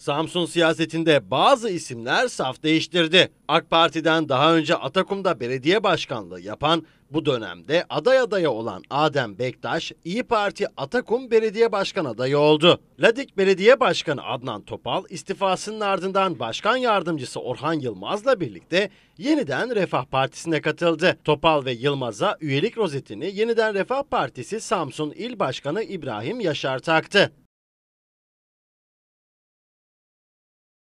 Samsun siyasetinde bazı isimler saf değiştirdi. AK Parti'den daha önce Atakum'da belediye başkanlığı yapan bu dönemde aday adaya olan Adem Bektaş, İyi Parti Atakum Belediye Başkan adayı oldu. Ladik Belediye Başkanı Adnan Topal istifasının ardından Başkan Yardımcısı Orhan Yılmaz'la birlikte yeniden Refah Partisi'ne katıldı. Topal ve Yılmaz'a üyelik rozetini yeniden Refah Partisi Samsun İl Başkanı İbrahim Yaşar taktı.